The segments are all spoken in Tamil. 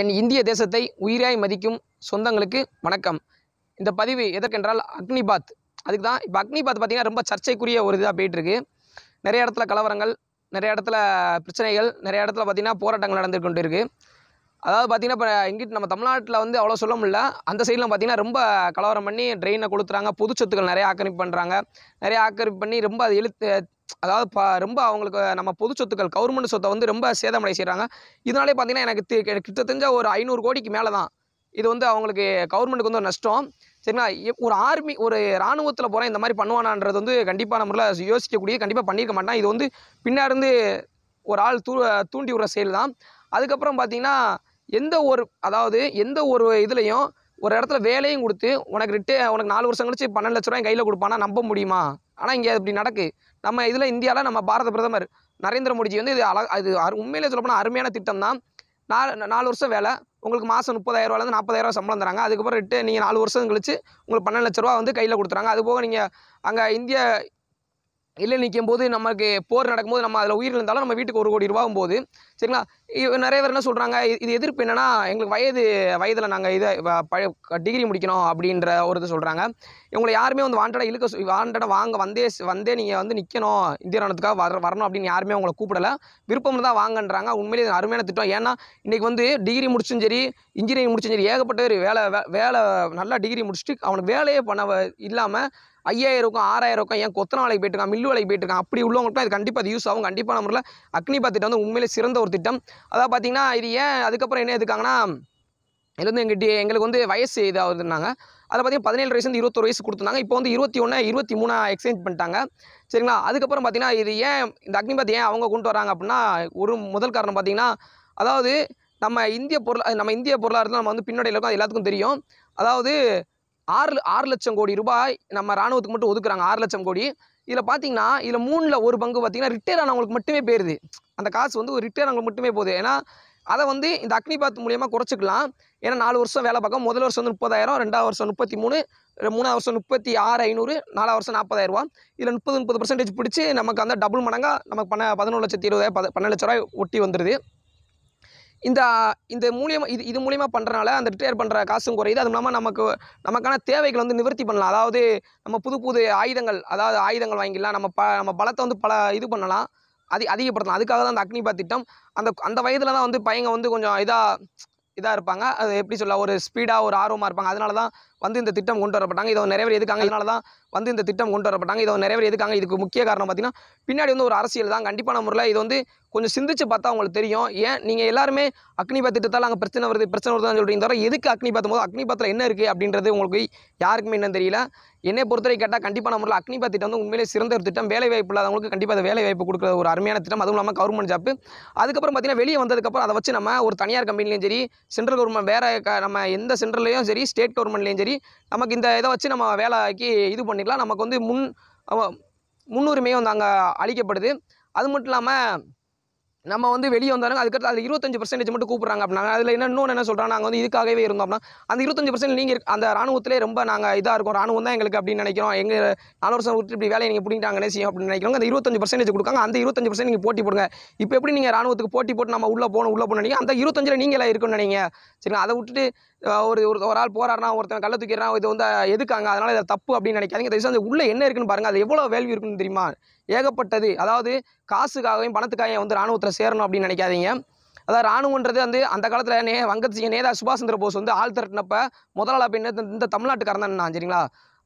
என் இந்திய தேசத்தை உயிராய் மதிக்கும் சொந்தங்களுக்கு வணக்கம் இந்த பதிவு எதற்கென்றால் அக்னிபாத் அதுக்கு தான் இப்போ அக்னிபாத் பார்த்திங்கன்னா ரொம்ப சர்ச்சைக்குரிய ஒரு இதாக போயிட்டுருக்கு நிறைய இடத்துல கலவரங்கள் நிறைய இடத்துல பிரச்சனைகள் நிறைய இடத்துல பார்த்திங்கன்னா போராட்டங்கள் நடந்து கொண்டு இருக்குது அதாவது பார்த்திங்கன்னா இப்போ இங்கிட்டு நம்ம தமிழ்நாட்டில் வந்து அவ்வளோ சொல்ல முடியல அந்த சைடில் பார்த்திங்கன்னா ரொம்ப கலவரம் பண்ணி ட்ரெயினை கொளுத்துறாங்க பொது சொத்துக்கள் நிறைய ஆக்கிரமிப்பு பண்ணுறாங்க நிறைய ஆக்கிரமிப்பு பண்ணி ரொம்ப அது இழுத்து அதாவது பா ரொம்ப அவங்களுக்கு நம்ம பொது சொத்துக்கள் கவர்மெண்ட் சொத்தை வந்து ரொம்ப சேதமடை செய்கிறாங்க இதனாலே பார்த்தீங்கன்னா எனக்கு கிட்டத்தஞ்ச ஒரு ஐநூறு கோடிக்கு மேலே தான் இது வந்து அவங்களுக்கு கவர்மெண்ட்டுக்கு வந்து ஒரு நஷ்டம் சரிங்களா ஒரு ஆர்மி ஒரு இராணுவத்தில் போகிறேன் இந்த மாதிரி பண்ணுவானான்றது வந்து கண்டிப்பாக முறையில் யோசிக்கக்கூடிய கண்டிப்பாக பண்ணியிருக்க மாட்டான் இது வந்து பின்னாருந்து ஒரு ஆள் தூ தூண்டி விட்ற செயல் தான் அதுக்கப்புறம் பார்த்தீங்கன்னா எந்த ஒரு அதாவது எந்த ஒரு இதுலேயும் ஒரு இடத்துல வேலையும் கொடுத்து உனக்கு ரிட்டே உனக்கு நாலு வருஷம் கழிச்சு பன்னெண்டு லட்ச ரூபாய் கையில் கொடுப்பானா நம்ப முடியுமா ஆனால் இங்கே இப்படி நடக்கு நம்ம இதில் இந்தியாவில் நம்ம பாரத பிரதமர் நரேந்திர மோடிஜி வந்து இது அழ அது உண்மையிலே சொல்லப்போனால் அருமையான திட்டம் தான் நாலு நாலு வருஷம் வேலை உங்களுக்கு மாதம் முப்பதாயிரரூவாலேருந்து நாற்பதாயிரரூவா சம்பளம் தராங்க அதுக்கப்புறம் ரிட்டு நீங்கள் நாலு வருஷம் கழிச்சு உங்களுக்கு பன்னெண்டு லட்ச ரூபா வந்து கையில் கொடுத்துறாங்க அது போக நீங்கள் அங்கே இந்திய இல்லை நிற்கும் போது நமக்கு போர் நடக்கும்போது நம்ம அதில் உயிரிழந்தாலும் நம்ம வீட்டுக்கு ஒரு கோடி ரூபாவும் போது சரிங்களா நிறைய பேர் என்ன சொல்கிறாங்க இது எதிர்ப்பு என்னென்னா எங்களுக்கு வயது வயதில் நாங்கள் இதை பழைய டிகிரி முடிக்கணும் அப்படின்ற ஒரு இது சொல்கிறாங்க இவங்களை யாருமே வந்து வாண்டடாக இழுக்க வாண்டடாக வாங்க வந்தே வந்தே நீங்கள் வந்து நிற்கணும் இந்திய ராணுவத்துக்காக வர வரணும் அப்படின்னு யாருமே உங்களை கூப்பிடலை விருப்பம் தான் வாங்கன்றாங்க உண்மையிலே அருமையான திட்டம் ஏன்னா இன்றைக்கி வந்து டிகிரி முடிச்சும் சரி இன்ஜினியரிங் முடிச்சும் சரி ஏகப்பட்ட ஒரு வேலை வேலை நல்லா டிகிரி முடிச்சுட்டு அவனுக்கு வேலையே பண்ண இல்லாமல் ஆறாயிரம் ஆறாயிரம்க்கும் ஏன் கொத்தன வேலைக்கு போய்ட்டு இருக்கான் மில்லு வேலைக்கு போயிட்டு இருக்கான் அப்படி உள்ளவங்களுக்கும் இது கண்டிப்பாக அது யூஸ் ஆகும் கண்டிப்பாக நம்மளில் அக்னிபா திட்டம் வந்து உண்மையிலே சிறந்த ஒரு திட்டம் அதாவது பார்த்திங்கன்னா இது ஏன் அதுக்கப்புறம் என்ன எடுத்துக்காங்கன்னா இது வந்து எங்கள் எங்களுக்கு வந்து வயசு இதாகுதுன்னாங்க அதில் பார்த்திங்கன்னா பதினேழு வயசுலேருந்து இருபத்தொரு வயசு கொடுத்துருந்தாங்க இப்போ வந்து இருபத்தி ஒன்று இருபத்தி மூணாக எக்ஸ்சேஞ்ச் பண்ணிட்டாங்க சரிங்களா அதுக்கப்புறம் பார்த்திங்கன்னா இது ஏன் இந்த அக்னிபாத் ஏன் அவங்க கொண்டு வராங்க அப்படின்னா ஒரு முதல் காரணம் பார்த்திங்கன்னா அதாவது நம்ம இந்திய பொருளா நம்ம இந்திய பொருளாதாரத்தில் நம்ம வந்து பின்னாடி இருக்கும் அது எல்லாத்துக்கும் தெரியும் அதாவது ஆறு ஆறு லட்சம் கோடி ரூபாய் நம்ம இராணுவத்துக்கு மட்டும் ஒதுக்குறாங்க ஆறு லட்சம் கோடி இதில் பார்த்தீங்கன்னா இதில் மூணில் ஒரு பங்கு பார்த்தீங்கன்னா ரிட்டையர் ஆனவங்களுக்கு மட்டுமே போயிருது அந்த காசு வந்து ஒரு ரிட்டையர் ஆனவங்களுக்கு மட்டுமே போகுது ஏன்னா அதை வந்து இந்த அக்னி பாத் மூலியமாக குறைச்சிக்கலாம் ஏன்னா நாலு வருஷம் வேலை பார்க்க முதல் வருஷம் வந்து முப்பதாயிரம் ரெண்டாவது வருஷம் முப்பத்தி மூணு மூணாவது வருஷம் முப்பத்தி ஆறு ஐநூறு நாலாவது வருஷம் நாற்பதாயிரரூவா இதில் முப்பது முப்பது பர்சன்டேஜ் பிடிச்சி நமக்கு அந்த டபுள் மடங்காக நமக்கு பண பதினொன்று லட்சத்தி இருபதாயிரம் பன்னெண்டு லட்ச ரூபாய் ஒட்டி வந்துடுது இந்த இந்த மூலியமாக இது இது மூலியமாக பண்ணுறனால அந்த ரிட்டையர் பண்ணுற காசும் குறையுது அது இல்லாமல் நமக்கு நமக்கான தேவைகள் வந்து நிவர்த்தி பண்ணலாம் அதாவது நம்ம புது புது ஆயுதங்கள் அதாவது ஆயுதங்கள் வாங்கிடலாம் நம்ம ப நம்ம பலத்தை வந்து பல இது பண்ணலாம் அதி அதிகப்படுத்தலாம் அதுக்காக தான் அந்த அக்னிபா திட்டம் அந்த அந்த வயதில் தான் வந்து பையங்க வந்து கொஞ்சம் இதாக இதாக இருப்பாங்க அது எப்படி சொல்ல ஒரு ஸ்பீடாக ஒரு ஆர்வமாக இருப்பாங்க அதனால தான் வந்து இந்த திட்டம் கொண்டு வரப்பட்டாங்க இதை நிறைய பேர் எதுக்காங்க இதனால தான் வந்து இந்த திட்டம் கொண்டு வரப்பட்டாங்க இதை நிறைய பேர் எதுக்காங்க இதுக்கு முக்கிய காரணம் பார்த்தீங்கன்னா பின்னாடி வந்து ஒரு அரசியல் தான் கண்டிப்பான முறையில் இது வந்து கொஞ்சம் சிந்திச்சு பார்த்தா உங்களுக்கு தெரியும் ஏன் நீங்கள் எல்லாருமே அக்னிபாத் திட்டத்தால் அங்கே பிரச்சனை வருது பிரச்சனை வருது சொல்கிறீங்க தவிர எதுக்கு அக்னிபாத்தும் போது அக்னிபாத்தில் என்ன இருக்குது அப்படின்றது உங்களுக்கு யாருக்குமே என்னன்னு தெரியல என்னை பொறுத்தவரை கேட்டால் கண்டிப்பான முறையில் அக்னிபாத் திட்டம் வந்து உண்மையிலே சிறந்த ஒரு திட்டம் வேலை வாய்ப்பு இல்லாதவங்களுக்கு கண்டிப்பாக வேலை வாய்ப்பு கொடுக்குற ஒரு அருமையான திட்டம் அதுவும் இல்லாமல் கவர்மெண்ட் ஜாப் அதுக்கப்புறம் பார்த்தீங்கன்னா வெளியே வந்ததுக்கப்புறம் அதை வச்சு நம்ம ஒரு தனியார் கம்பெனிலையும் சரி சென்ட்ரல் கவர்மெண்ட் வேறு நம்ம எந்த சென்ட்ரல்லையும் சரி ஸ்டேட் கவர்மெண்ட்லேயும் சரி நமக்கு இந்த இதை வச்சு நம்ம வேலைக்கு இது பண்ணி பண்ணிக்கலாம் நமக்கு வந்து முன் முன்னுரிமையும் வந்து அங்கே அளிக்கப்படுது அது மட்டும் இல்லாமல் நம்ம வந்து வெளியே வந்தாலும் அதுக்கடுத்து அது இருபத்தஞ்சு பர்சன்டேஜ் மட்டும் கூப்பிட்றாங்க அப்படின்னா அதில் என்ன இன்னொன்று என்ன சொல்கிறாங்க நாங்கள் வந்து இதுக்காகவே இருந்தோம் அப்படின்னா அந்த இருபத்தஞ்சு பர்சன்ட் நீங்கள் அந்த ராணுவத்திலே ரொம்ப நாங்கள் இதாக இருக்கும் ராணுவம் தான் எங்களுக்கு அப்படின்னு நினைக்கிறோம் எங்கள் நாலு வருஷம் விட்டு இப்படி வேலையை நீங்கள் பிடிக்கிட்டாங்க செய்யும் அப்படின்னு நினைக்கிறோம் அந்த இருபத்தஞ்சு பர்சன்டேஜ் கொடுக்காங்க அந்த இருபத்தஞ்சு பர்சன்ட் நீங்கள் போட்டி போடுங்க இப்போ எப்படி நீங்கள் ராணுவத்துக்கு போட்டி போட்டு நம்ம உள்ளே போகணும் உள்ளே போகணும் அந்த இருபத்தஞ்சில் நீங்களே இருக்குன்னு நினைங்க சரிங்களா அதை விட்டுட்டு ஒரு ஒரு ஒரு ஆள் போராடுறான் ஒருத்தன் கள்ள தூக்கிடுறான் இது வந்து எதுக்காங்க அதனால் இதை தப்பு அப்படின்னு நினைக்காதீங்க தயவு வந்து உள்ளே என்ன இருக்குன்னு பாருங்கள் அது எவ்வளோ வேல்யூ இருக்குன்னு தெரியுமா ஏகப்பட்டது அதாவது காசுக்காகவும் பணத்துக்காகவும் வந்து இராணுவத்தில் சேரணும் அப்படின்னு நினைக்காதீங்க அதாவது ராணுவன்றது வந்து அந்த காலத்தில் நே வங்கத்சிங்க நேதா சுபாஷ் சந்திர போஸ் வந்து ஆள் திரட்டினப்ப முதலாளி அப்படின்னு இந்த தமிழ்நாட்டுக்காரன் தான் நான் சரிங்களா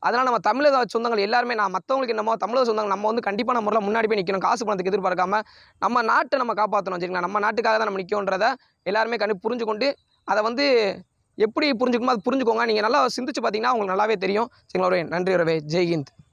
அதனால் நம்ம தமிழக சொந்தங்கள் எல்லாருமே நான் மற்றவங்களுக்கு என்னமோ தமிழக சொந்தங்கள் நம்ம வந்து நம்ம முறையில் முன்னாடி போய் நிற்கணும் காசு பணத்துக்கு எதிர்பார்க்காம நம்ம நாட்டை நம்ம காப்பாற்றணும் சரிங்களா நம்ம நாட்டுக்காக தான் நம்ம நிற்கோன்றதை எல்லாருமே கண்டு புரிஞ்சு கொண்டு அதை வந்து எப்படி புரிஞ்சுக்கணுமோ அது புரிஞ்சுக்கோங்க நீங்கள் நல்லா சிந்திச்சு பார்த்தீங்கன்னா உங்களுக்கு நல்லாவே தெரியும் சரிங்களா ஒரு நன்றி உறவே ஜெய்ஹிந்த்